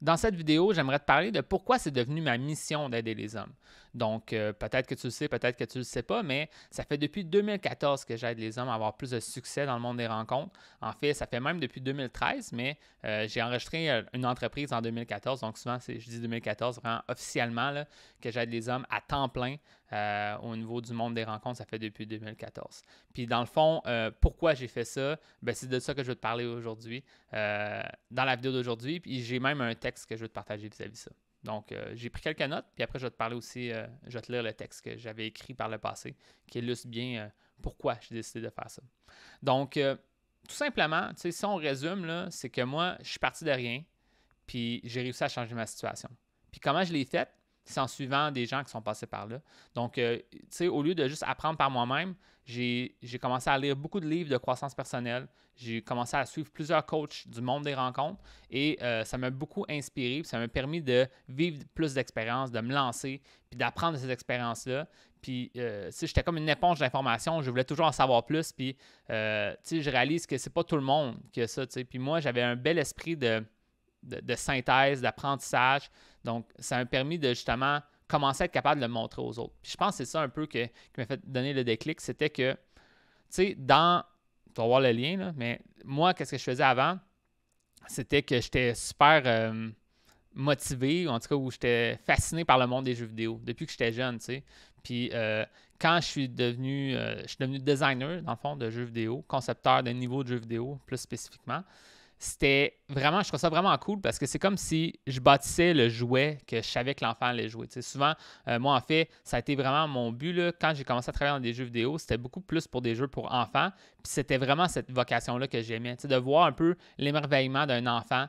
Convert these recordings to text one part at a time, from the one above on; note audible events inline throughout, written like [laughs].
Dans cette vidéo, j'aimerais te parler de pourquoi c'est devenu ma mission d'aider les hommes. Donc, euh, peut-être que tu le sais, peut-être que tu ne le sais pas, mais ça fait depuis 2014 que j'aide les hommes à avoir plus de succès dans le monde des rencontres. En fait, ça fait même depuis 2013, mais euh, j'ai enregistré euh, une entreprise en 2014, donc souvent, je dis 2014, vraiment officiellement, que j'aide les hommes à temps plein au niveau du monde des rencontres, ça fait depuis 2014. Puis dans le fond, pourquoi j'ai fait ça, ben, c'est de ça que je veux te parler aujourd'hui, dans la vidéo d'aujourd'hui. Puis j'ai même un texte que je veux te partager vis-à-vis de ça. Donc, euh, j'ai pris quelques notes, puis après, je vais te parler aussi, euh, je vais te lire le texte que j'avais écrit par le passé, qui illustre bien euh, pourquoi j'ai décidé de faire ça. Donc, tout simplement, tu sais, si on résume, c'est que moi, je suis parti de rien, puis j'ai réussi à changer ma situation. Puis comment je l'ai fait? c'est en suivant des gens qui sont passés par là. Donc, euh, tu sais, au lieu de juste apprendre par moi-même, j'ai commencé à lire beaucoup de livres de croissance personnelle. J'ai commencé à suivre plusieurs coachs du monde des rencontres et euh, ça m'a beaucoup inspiré. ça m'a permis de vivre plus d'expériences, de me lancer, puis d'apprendre de ces expériences-là. Puis, euh, si j'étais comme une éponge d'information, je voulais toujours en savoir plus. Puis, tu sais, je réalise que c'est pas tout le monde que a ça. Puis moi, j'avais un bel esprit de de, synthèse, d'apprentissage. Donc, ça m'a permis de justement commencer à être capable de le montrer aux autres. Puis je pense que c'est ça un peu que, qui m'a fait donner le déclic, c'était que, tu sais, dans, tu vas voir le lien, là, mais moi, qu'est-ce que je faisais avant, c'était que j'étais super euh, motivé, ou en tout cas, où j'étais fasciné par le monde des jeux vidéo depuis que j'étais jeune, tu sais. Puis euh, quand je suis devenu, euh, je suis devenu designer, dans le fond, de jeux vidéo, concepteur d'un niveau de jeux vidéo, plus spécifiquement, c'était vraiment, je trouve ça vraiment cool parce que c'est comme si je bâtissais le jouet que je savais que l'enfant allait jouer. souvent, euh, moi, en fait, ça a été vraiment mon but. Là, quand j'ai commencé à travailler dans des jeux vidéo, c'était beaucoup plus pour des jeux pour enfants. Puis c'était vraiment cette vocation-là que j'aimais, de voir un peu l'émerveillement d'un enfant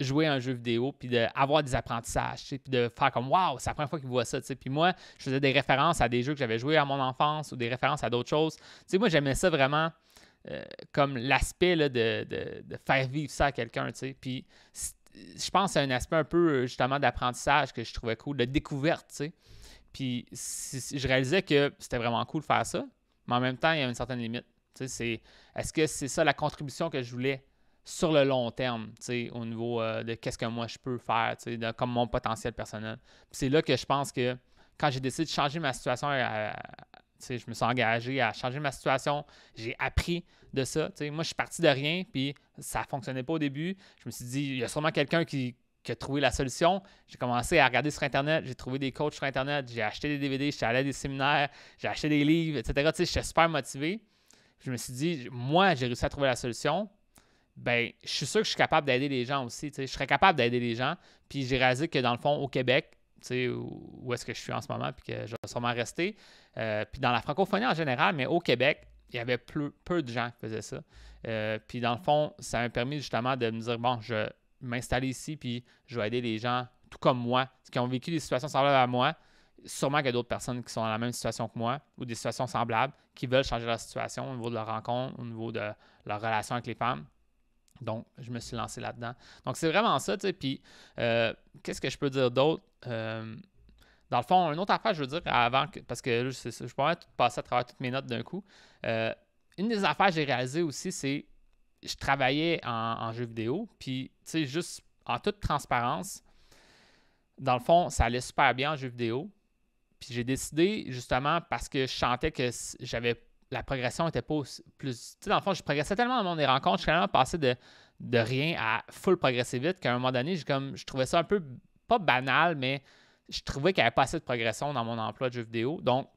jouer à un jeu vidéo, puis d'avoir des apprentissages, puis de faire comme Waouh, c'est la première fois qu'il voit ça. Puis moi, je faisais des références à des jeux que j'avais joués à mon enfance ou des références à d'autres choses. moi, j'aimais ça vraiment euh, comme l'aspect de, faire vivre ça à quelqu'un, Puis je pense à un aspect un peu euh, justement d'apprentissage que je trouvais cool, de découverte, Puis je réalisais que c'était vraiment cool de faire ça, mais en même temps, il y a une certaine limite. c'est est-ce que c'est ça la contribution que je voulais sur le long terme, tu au niveau euh, de qu'est-ce que moi je peux faire, tu comme mon potentiel personnel. C'est là que je pense que quand j'ai décidé de changer ma situation à, je me suis engagé à changer ma situation. J'ai appris de ça. Moi, je suis parti de rien, puis ça ne fonctionnait pas au début. Je me suis dit, il y a sûrement quelqu'un qui, a trouvé la solution. J'ai commencé à regarder sur Internet, j'ai trouvé des coachs sur Internet, j'ai acheté des DVD, j'étais allé à des séminaires, j'ai acheté des livres, etc. J'étais super motivé. Je me suis dit, moi, j'ai réussi à trouver la solution. Ben, je suis sûr que je suis capable d'aider les gens aussi. Je serais capable d'aider les gens. Puis j'ai réalisé que dans le fond, au Québec, où est-ce que je suis en ce moment, puis que je vais sûrement rester. Euh, puis dans la francophonie en général, mais au Québec, il y avait peu, de gens qui faisaient ça. Euh, puis dans le fond, ça m'a permis justement de me dire, bon, je vais m'installer ici, puis je vais aider les gens, tout comme moi, qui ont vécu des situations semblables à moi. Sûrement qu'il y a d'autres personnes qui sont dans la même situation que moi ou des situations semblables, qui veulent changer leur situation au niveau de leur rencontre, au niveau de leur relation avec les femmes. Donc, je me suis lancé là-dedans. Donc, c'est vraiment ça, tu sais. Puis, euh, qu'est-ce que je peux dire d'autre? Euh, dans le fond, une autre affaire, je veux dire, avant, que, parce que je, je pourrais tout passer à travers toutes mes notes d'un coup. Euh, une des affaires que j'ai réalisées aussi, c'est je travaillais en, jeu vidéo, puis, tu sais, juste en toute transparence, dans le fond, ça allait super bien en jeu vidéo. Puis j'ai décidé, justement, parce que je sentais que j'avais la progression était pas plus. Tu sais, dans le fond, je progressais tellement dans mon des rencontres, je suis même passé de, rien à full progresser vite qu'à un moment donné, comme, je trouvais ça un peu pas banal, mais je trouvais qu'il n'y avait pas assez de progression dans mon emploi de jeu vidéo. Donc,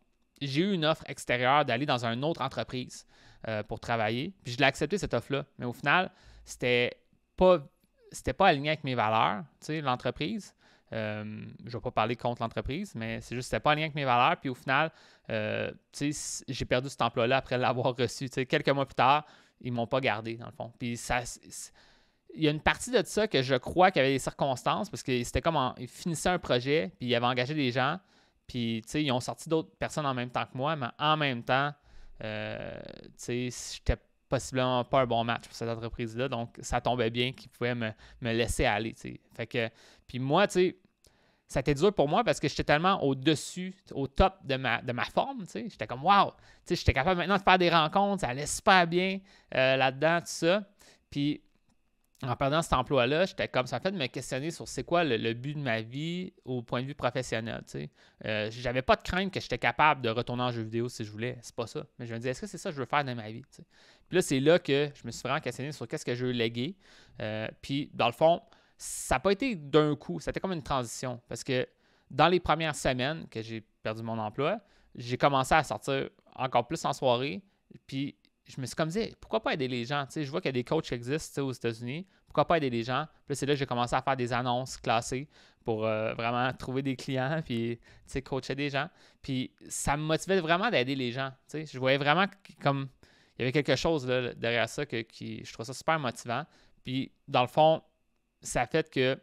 j'ai eu une offre extérieure d'aller dans une autre entreprise euh, pour travailler. Puis je l'ai accepté cette offre-là. Mais au final, c'était pas c'était pas aligné avec mes valeurs, tu sais, l'entreprise. Euh, je ne vais pas parler contre l'entreprise, mais c'est juste que c'était pas en lien avec mes valeurs. Puis au final, euh, j'ai perdu cet emploi-là après l'avoir reçu. quelques mois plus tard, ils m'ont pas gardé, dans le fond. Puis ça. Il y a une partie de ça que je crois qu'il y avait des circonstances, parce que c'était comme en, finissait finissaient un projet, puis ils avaient engagé des gens, puis ils ont sorti d'autres personnes en même temps que moi, mais en même temps, euh, j'étais possiblement pas un bon match pour cette entreprise-là. Donc, ça tombait bien qu'ils pouvaient me, laisser aller. Fait que, puis moi, tu sais, ça a été dur pour moi parce que j'étais tellement au-dessus, au top de ma, de ma forme. J'étais comme, waouh, j'étais capable maintenant de faire des rencontres, ça allait super bien euh, là-dedans, tout ça. Puis, en perdant cet emploi-là, j'étais comme ça fait de me questionner sur c'est quoi le, but de ma vie au point de vue professionnel. Je n'avais euh, J'avais pas de crainte que j'étais capable de retourner en jeu vidéo si je voulais. C'est pas ça. Mais je me disais, est-ce que c'est ça que je veux faire dans ma vie? Puis là, c'est là que je me suis vraiment questionné sur qu'est-ce que je veux léguer. Euh, puis, dans le fond, ça n'a pas été d'un coup, c'était comme une transition. Parce que dans les premières semaines que j'ai perdu mon emploi, j'ai commencé à sortir encore plus en soirée. Puis je me suis comme dit, pourquoi pas aider les gens? je vois qu'il y a des coachs qui existent aux États-Unis. Pourquoi pas aider les gens? Puis c'est là que j'ai commencé à faire des annonces classées pour euh, vraiment trouver des clients [laughs] puis coacher des gens. Puis ça me motivait vraiment d'aider les gens. je voyais vraiment comme il y avait quelque chose derrière ça que je trouve ça super motivant. Puis dans le fond, ça fait que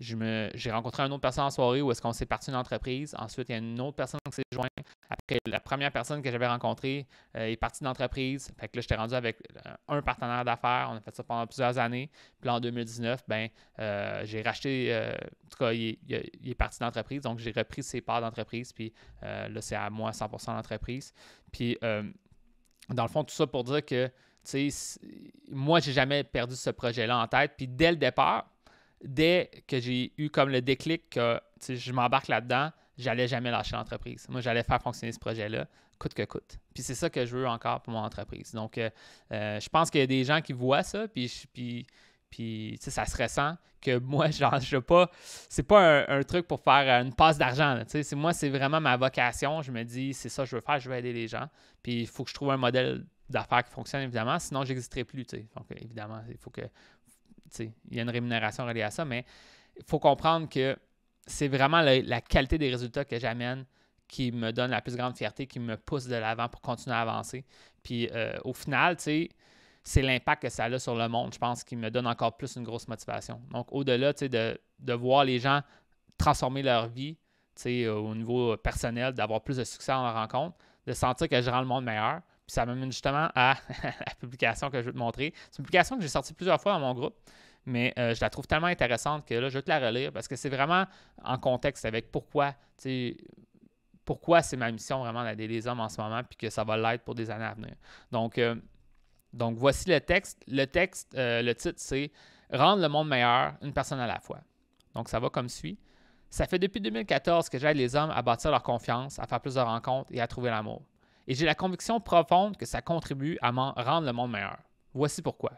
j'ai rencontré une autre personne en soirée où est-ce qu'on s'est parti d'entreprise entreprise. Ensuite, il y a une autre personne qui s'est jointe. Après, la première personne que j'avais rencontrée euh, est partie d'entreprise Fait que là, j'étais rendu avec euh, un partenaire d'affaires. On a fait ça pendant plusieurs années. Puis là, en 2019, ben, euh, j'ai racheté, en tout cas, il, est parti d'entreprise. Donc, j'ai repris ses parts d'entreprise. Puis là, c'est à moi 100% d'entreprise. Puis, dans le fond, tout ça pour dire que moi, j'ai jamais perdu ce projet-là en tête. Puis dès le départ, dès que j'ai eu comme le déclic que je m'embarque là-dedans, j'allais jamais lâcher l'entreprise. Moi, j'allais faire fonctionner ce projet-là, coûte que coûte. Puis c'est ça que je veux encore pour mon entreprise. Donc, euh, euh, je pense qu'il y a des gens qui voient ça, puis, puis, puis ça se ressent que [laughs] moi, genre, je pas. C'est pas un, un, truc pour faire euh, une passe d'argent. Moi, c'est vraiment ma vocation. Je me dis, c'est ça que je veux faire, je veux aider les gens. Puis il faut que je trouve un modèle d'affaires qui fonctionnent, évidemment, sinon j'existerais plus. Donc, évidemment, il faut que. Il y a une rémunération reliée à ça, mais il faut comprendre que c'est vraiment la, qualité des résultats que j'amène qui me donne la plus grande fierté, qui me pousse de l'avant pour continuer à avancer. Puis euh, au final, c'est l'impact que ça a sur le monde, je pense, qui me donne encore plus une grosse motivation. Donc, au-delà de, de voir les gens transformer leur vie au niveau personnel, d'avoir plus de succès en rencontre, de sentir que je rends le monde meilleur, puis ça m'amène justement à [laughs] la publication que je vais te montrer. C'est une publication que j'ai sortie plusieurs fois dans mon groupe, mais euh, je la trouve tellement intéressante que là, je vais te la relire parce que c'est vraiment en contexte avec pourquoi, pourquoi c'est ma mission vraiment d'aider les hommes en ce moment, puis que ça va l'être pour des années à venir. Donc, euh, donc voici le texte. Le texte, euh, le titre, c'est Rendre le monde meilleur, une personne à la fois. Donc, ça va comme suit. Ça fait depuis 2014 que j'aide les hommes à bâtir leur confiance, à faire plus de rencontres et à trouver l'amour et j'ai la conviction profonde que ça contribue à rendre le monde meilleur. Voici pourquoi.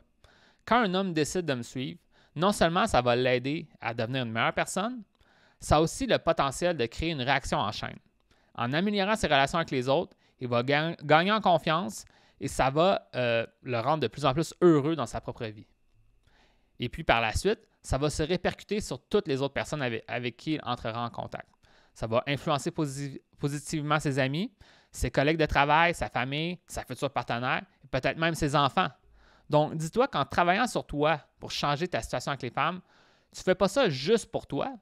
Quand un homme décide de me suivre, non seulement ça va l'aider à devenir une meilleure personne, ça a aussi le potentiel de créer une réaction en chaîne. En améliorant ses relations avec les autres, il va gagner en confiance et ça va euh, le rendre de plus en plus heureux dans sa propre vie. Et puis par la suite, ça va se répercuter sur toutes les autres personnes avec qui il entrera en contact. Ça va influencer positivement ses amis, ses collègues de travail, sa famille, sa future partenaire, et peut-être même ses enfants. Donc, dis-toi qu'en travaillant sur toi pour changer ta situation avec les femmes, tu ne fais pas ça juste pour toi.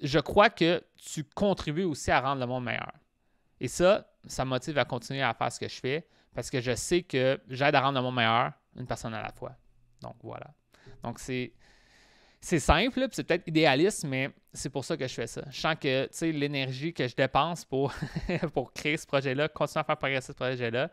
Je crois que tu contribues aussi à rendre le monde meilleur. Et ça, ça me motive à continuer à faire ce que je fais parce que je sais que j'aide à rendre le monde meilleur une personne à la fois. Donc, voilà. Donc, c'est simple, c'est peut-être idéaliste, mais c'est pour ça que je fais ça. Je sens que l'énergie que je dépense pour, [laughs] pour créer ce projet-là, continuer à faire progresser ce projet-là,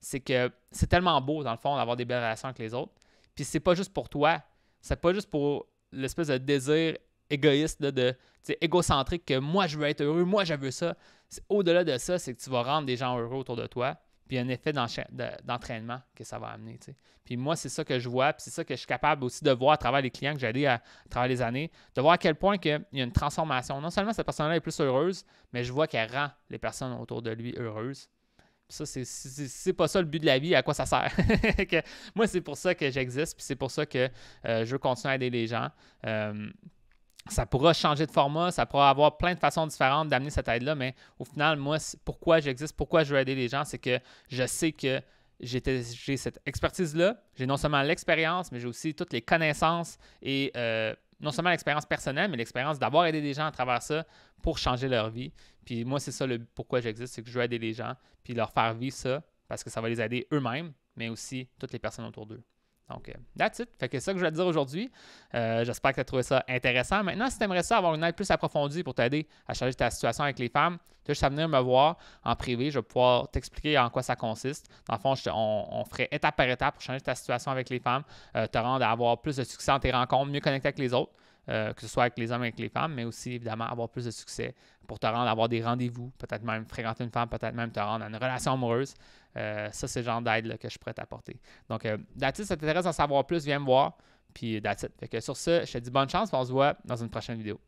c'est que c'est tellement beau, dans le fond, d'avoir des belles relations avec les autres. Puis c'est pas juste pour toi. C'est pas juste pour l'espèce de désir égoïste, de, de égocentrique que moi je veux être heureux, moi je veux ça. Au-delà de ça, c'est que tu vas rendre des gens heureux autour de toi puis un effet d'entraînement que ça va amener. Puis moi, c'est ça que je vois, puis c'est ça que je suis capable aussi de voir à travers les clients que j'ai à, à, travers les années, de voir à quel point il y a une transformation. Non seulement cette personne-là est plus heureuse, mais je vois qu'elle rend les personnes autour de lui heureuses. Puis ça, c'est, pas ça le but de la vie, à quoi ça sert. [laughs] moi, c'est pour ça que j'existe, puis c'est pour ça que euh, je veux continuer à aider les gens. Euh, ça pourra changer de format, ça pourra avoir plein de façons différentes d'amener cette aide-là, mais au final, moi, pourquoi j'existe, pourquoi je veux aider les gens, c'est que je sais que j'ai cette expertise-là, j'ai non seulement l'expérience, mais j'ai aussi toutes les connaissances et euh, non seulement l'expérience personnelle, mais l'expérience d'avoir aidé des gens à travers ça pour changer leur vie. Puis moi, c'est ça le pourquoi j'existe, c'est que je veux aider les gens, puis leur faire vivre ça, parce que ça va les aider eux-mêmes, mais aussi toutes les personnes autour d'eux. Donc, euh, that's it. Fait que c'est ça que je vais te dire aujourd'hui. Euh, j'espère que tu as trouvé ça intéressant. Maintenant, si tu aimerais ça avoir une aide plus approfondie pour t'aider à changer ta situation avec les femmes, tu peux juste venir me voir en privé. Je vais pouvoir t'expliquer en quoi ça consiste. Dans le fond, on, ferait étape par étape pour changer ta situation avec les femmes, euh, te rendre à avoir plus de succès dans tes rencontres, mieux connecté avec les autres. Euh, que ce soit avec les hommes et avec les femmes, mais aussi évidemment avoir plus de succès pour te rendre, avoir des rendez-vous, peut-être même fréquenter une femme, peut-être même te rendre à une relation amoureuse. Euh, ça, c'est le genre d'aide que je pourrais t'apporter. Donc, euh, si ça t'intéresse d'en savoir plus, viens me voir. Puis, that's Fait que sur ce, je te dis bonne chance, on se voit dans une prochaine vidéo.